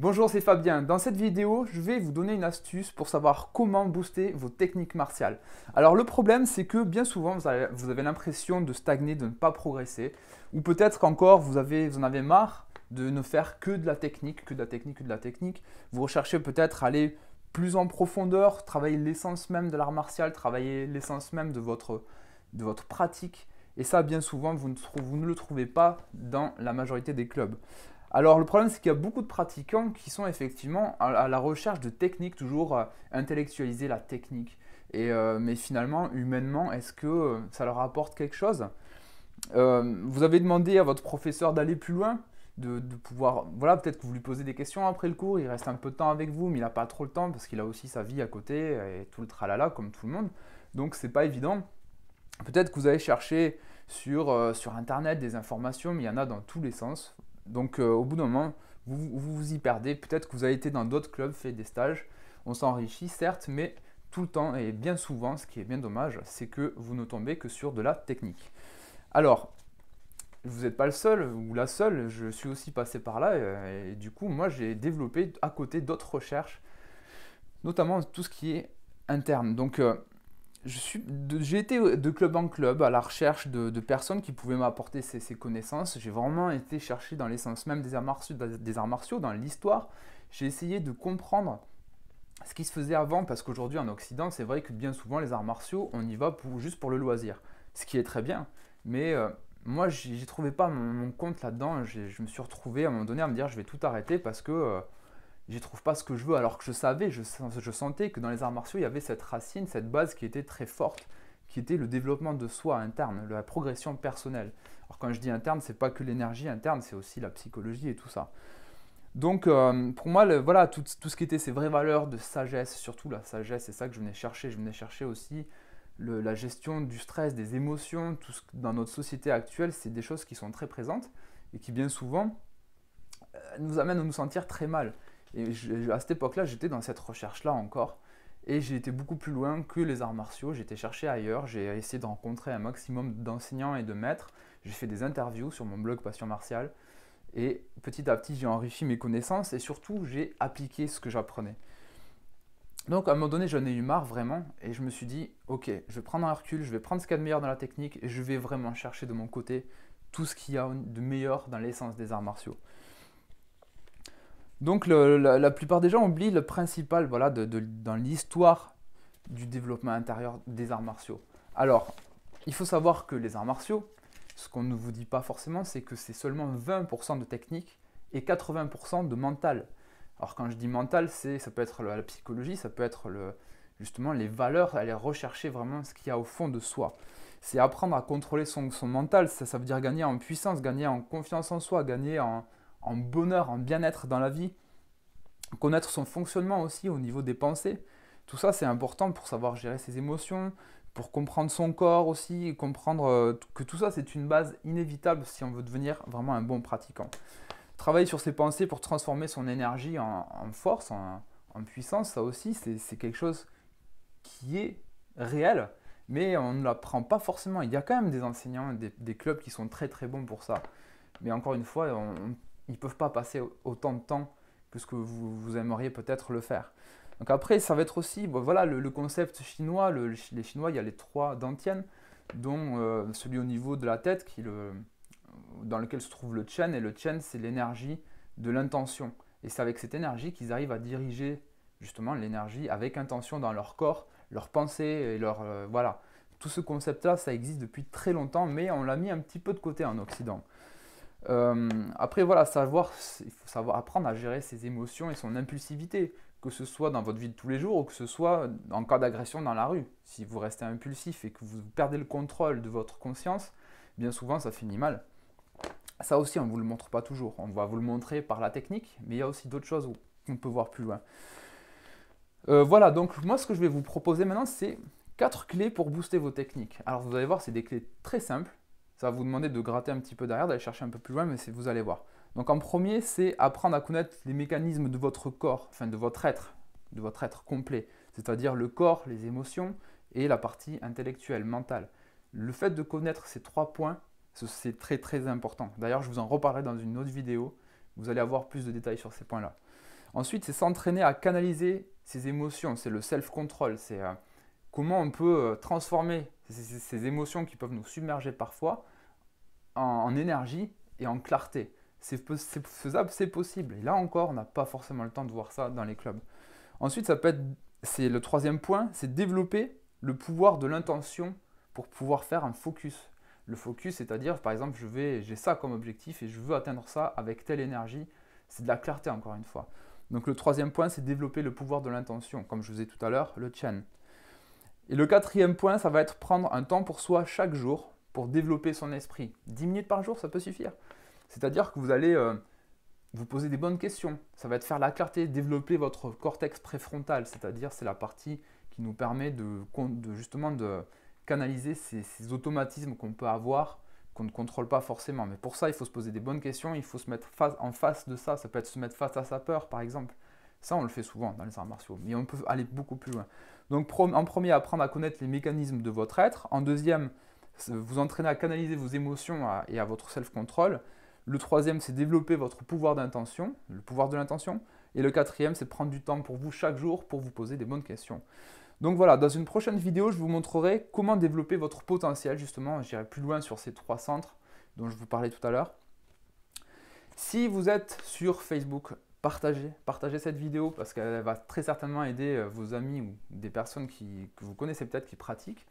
Bonjour, c'est Fabien. Dans cette vidéo, je vais vous donner une astuce pour savoir comment booster vos techniques martiales. Alors le problème, c'est que bien souvent, vous avez, l'impression de stagner, de ne pas progresser. Ou peut-être qu'encore, vous, avez, en avez marre de ne faire que de la technique, que de la technique, que de la technique. Vous recherchez peut-être aller plus en profondeur, travailler l'essence même de l'art martial, travailler l'essence même de votre, de votre pratique. Et ça, bien souvent, vous ne, vous ne le trouvez pas dans la majorité des clubs. Alors le problème, c'est qu'il y a beaucoup de pratiquants qui sont effectivement à, la recherche de techniques, toujours euh, intellectualiser la technique. Euh, mais finalement, humainement, est-ce que euh, ça leur apporte quelque chose Vous avez demandé à votre professeur d'aller plus loin de, pouvoir, voilà, peut-être que vous lui posez des questions après le cours, il reste un peu de temps avec vous, mais il n'a pas trop le temps parce qu'il a aussi sa vie à côté et tout le tralala comme tout le monde. Donc c'est pas évident. Peut-être que vous allez chercher sur, sur Internet des informations, mais il y en a dans tous les sens donc euh, au bout d'un moment, vous, vous, y perdez. Peut-être que vous avez été dans d'autres clubs, fait des stages. On s'enrichit, certes, mais tout le temps et bien souvent, ce qui est bien dommage, c'est que vous ne tombez que sur de la technique. Alors, vous n'êtes pas le seul ou la seule, je suis aussi passé par là euh, et, du coup, moi j'ai développé à côté d'autres recherches, notamment tout ce qui est interne. Donc, euh, j'ai été de club en club à la recherche de, personnes qui pouvaient m'apporter ces, connaissances. J'ai vraiment été chercher dans l'essence même des arts martiaux, des arts martiaux dans l'histoire. J'ai essayé de comprendre ce qui se faisait avant, parce qu'aujourd'hui en Occident, c'est vrai que bien souvent les arts martiaux, on y va pour, juste pour le loisir, ce qui est très bien. Mais euh, moi, j'ai trouvé trouvé pas mon, compte là-dedans. Je me suis retrouvé à un moment donné à me dire, je vais tout arrêter parce que euh, j'y trouve pas ce que je veux, alors que je savais, je, sentais que dans les arts martiaux, il y avait cette racine, cette base qui était très forte, qui était le développement de soi interne, la progression personnelle. Alors quand je dis interne, c'est pas que l'énergie interne, c'est aussi la psychologie et tout ça. Donc euh, pour moi, voilà, tout, ce qui était ces vraies valeurs de sagesse, surtout la sagesse, c'est ça que je venais chercher. Je venais chercher aussi la gestion du stress, des émotions, tout dans notre société actuelle, c'est des choses qui sont très présentes et qui bien souvent euh, nous amènent à nous sentir très mal. Et à cette époque-là, j'étais dans cette recherche-là encore. Et j'ai été beaucoup plus loin que les arts martiaux. J'étais cherché ailleurs. J'ai essayé de rencontrer un maximum d'enseignants et de maîtres. J'ai fait des interviews sur mon blog Passion Martial. Et petit à petit, j'ai enrichi mes connaissances et surtout, j'ai appliqué ce que j'apprenais. Donc, à un moment donné, j'en ai eu marre vraiment et je me suis dit, ok, je vais prendre un recul, je vais prendre ce qu'il y a de meilleur dans la technique et je vais vraiment chercher de mon côté tout ce qu'il y a de meilleur dans l'essence des arts martiaux. Donc la, plupart des gens oublient le principal voilà, dans l'histoire du développement intérieur des arts martiaux. Alors, il faut savoir que les arts martiaux, ce qu'on ne vous dit pas forcément, c'est que c'est seulement 20% de technique et 80% de mental. Alors quand je dis mental, c'est ça peut être la psychologie, ça peut être le, justement les valeurs, aller rechercher vraiment ce qu'il y a au fond de soi. C'est apprendre à contrôler son, mental, ça veut dire gagner en puissance, gagner en confiance en soi, gagner en, en bonheur, en bien-être dans la vie, connaître son fonctionnement aussi au niveau des pensées. Tout ça, c'est important pour savoir gérer ses émotions, pour comprendre son corps aussi, comprendre euh, que tout ça, c'est une base inévitable si on veut devenir vraiment un bon pratiquant. Travailler sur ses pensées pour transformer son énergie en, force, en, puissance, ça aussi, c'est quelque chose qui est réel, mais on ne l'apprend pas forcément. Il y a quand même des enseignants, des, clubs qui sont très très bons pour ça. Mais encore une fois, on ils peuvent pas passer autant de temps que ce que vous, vous aimeriez peut-être le faire. Donc après, ça va être aussi voilà, le, concept chinois, les Chinois, il y a les trois dantiennes, dont euh, celui au niveau de la tête qui dans lequel se trouve le chen, et le chen, c'est l'énergie de l'intention. Et c'est avec cette énergie qu'ils arrivent à diriger justement l'énergie avec intention dans leur corps, leur pensée et leur... Euh, voilà. Tout ce concept-là, ça existe depuis très longtemps, mais on l'a mis un petit peu de côté en Occident. Euh, après, voilà, savoir, il faut savoir apprendre à gérer ses émotions et son impulsivité, que ce soit dans votre vie de tous les jours ou que ce soit en cas d'agression dans la rue. Si vous restez impulsif et que vous perdez le contrôle de votre conscience, bien souvent ça finit mal. Ça aussi, on ne vous le montre pas toujours. On va vous le montrer par la technique, mais il y a aussi d'autres choses qu'on peut voir plus loin. Euh, voilà, donc moi ce que je vais vous proposer maintenant, c'est 4 clés pour booster vos techniques. Alors vous allez voir, c'est des clés très simples ça va vous demander de gratter un petit peu derrière, d'aller chercher un peu plus loin, mais vous allez voir. Donc en premier, c'est apprendre à connaître les mécanismes de votre corps, enfin de votre être, de votre être complet, c'est-à-dire le corps, les émotions et la partie intellectuelle, mentale. Le fait de connaître ces trois points, c'est très très important. D'ailleurs, je vous en reparlerai dans une autre vidéo, vous allez avoir plus de détails sur ces points-là. Ensuite, c'est s'entraîner à canaliser ses émotions, c'est le self-control, c'est euh, comment on peut euh, transformer ces, émotions qui peuvent nous submerger parfois en, énergie et en clarté. C'est faisable, c'est possible. Et là encore, on n'a pas forcément le temps de voir ça dans les clubs. Ensuite, ça peut être, c'est le troisième point, c'est développer le pouvoir de l'intention pour pouvoir faire un focus. Le focus, c'est-à-dire, par exemple, je vais, j'ai ça comme objectif et je veux atteindre ça avec telle énergie. C'est de la clarté, encore une fois. Donc le troisième point, c'est développer le pouvoir de l'intention, comme je vous ai tout à l'heure, le chen. Et le quatrième point, ça va être prendre un temps pour soi chaque jour pour développer son esprit. 10 minutes par jour, ça peut suffire. C'est-à-dire que vous allez euh, vous poser des bonnes questions. Ça va être faire la clarté, développer votre cortex préfrontal, c'est-à-dire c'est la partie qui nous permet de, justement de canaliser ces, ces automatismes qu'on peut avoir, qu'on ne contrôle pas forcément. Mais pour ça, il faut se poser des bonnes questions, il faut se mettre face, en face de ça. Ça peut être se mettre face à sa peur, par exemple. Ça, on le fait souvent dans les arts martiaux, mais on peut aller beaucoup plus loin. Donc, en premier, apprendre à connaître les mécanismes de votre être. En deuxième, vous entraîner à canaliser vos émotions et à votre self-control. Le troisième, c'est développer votre pouvoir d'intention, le pouvoir de l'intention. Et le quatrième, c'est prendre du temps pour vous chaque jour pour vous poser des bonnes questions. Donc voilà, dans une prochaine vidéo, je vous montrerai comment développer votre potentiel, justement. J'irai plus loin sur ces trois centres dont je vous parlais tout à l'heure. Si vous êtes sur Facebook, partagez, cette vidéo parce qu'elle va très certainement aider euh, vos amis ou des personnes que vous connaissez peut-être qui pratiquent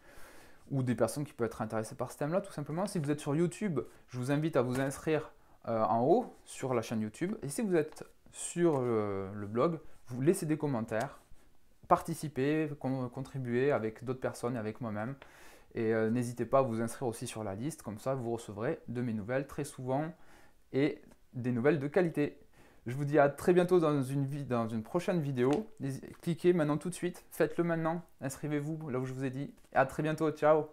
ou des personnes qui peuvent être intéressées par ce thème-là tout simplement. Si vous êtes sur YouTube, je vous invite à vous inscrire euh, en haut sur la chaîne YouTube. Et si vous êtes sur euh, le, blog, vous laissez des commentaires, participez, contribuez avec d'autres personnes et avec moi-même. Et n'hésitez pas à vous inscrire aussi sur la liste, comme ça vous recevrez de mes nouvelles très souvent et des nouvelles de qualité. Je vous dis à très bientôt dans une, prochaine vidéo. Cliquez maintenant tout de suite, faites-le maintenant, inscrivez-vous là où je vous ai dit. À très bientôt, ciao